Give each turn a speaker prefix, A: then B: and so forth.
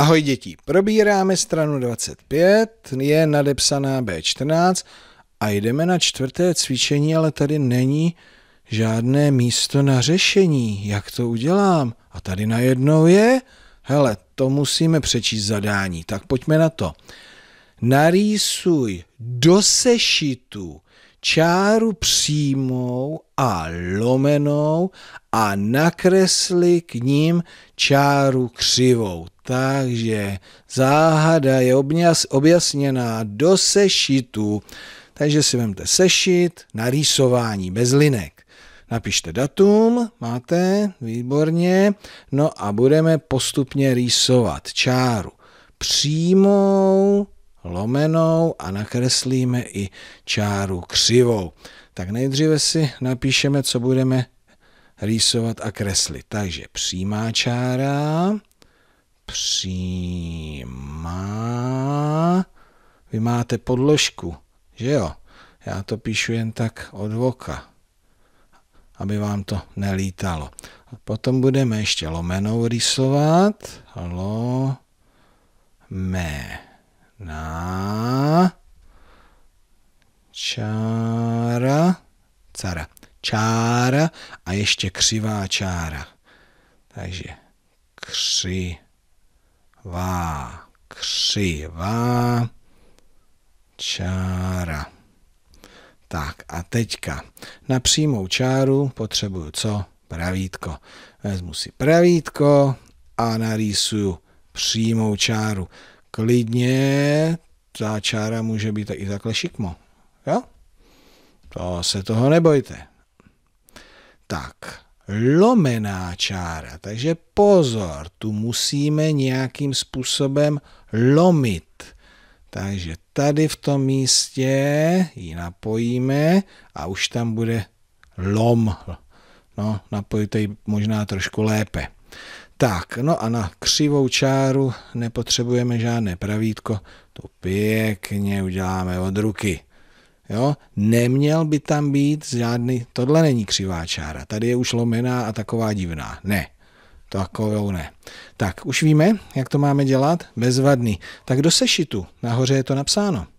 A: Ahoj děti, probíráme stranu 25, je nadepsaná B14 a jdeme na čtvrté cvičení, ale tady není žádné místo na řešení. Jak to udělám? A tady najednou je? Hele, to musíme přečíst zadání, tak pojďme na to. Narýsuj do sešitu čáru přímou a lomenou a nakresli k ním čáru křivou. Takže záhada je objasněná do sešitu. Takže si vemte sešit na rýsování bez linek. Napište datum, máte, výborně. No a budeme postupně rýsovat čáru přímou, lomenou a nakreslíme i čáru křivou. Tak nejdříve si napíšeme, co budeme rýsovat a kreslit. Takže přímá čára, přímá. Vy máte podložku, že jo? Já to píšu jen tak od voka, aby vám to nelítalo. Potom budeme ještě lomenou rysovat. Lo, me, na, čára, cara, čára a ještě křivá čára. Takže kři Va, křivá čára. Tak a teďka na přímou čáru potřebuju co? Pravítko. Vezmu si pravítko a narýsuju přímou čáru. Klidně ta čára může být i takhle šikmo. Jo? To se toho nebojte. Tak, lomená čára. Takže pozor, tu musíme nějakým způsobem lomit. Takže tady v tom místě ji napojíme a už tam bude lom. No, napojíte ji možná trošku lépe. Tak, no a na křivou čáru nepotřebujeme žádné pravítko, to pěkně uděláme od ruky. Jo? Neměl by tam být žádný, tohle není křivá čára, tady je už lomená a taková divná. Ne, takovou ne. Tak, už víme, jak to máme dělat? Bezvadný. Tak do sešitu, nahoře je to napsáno.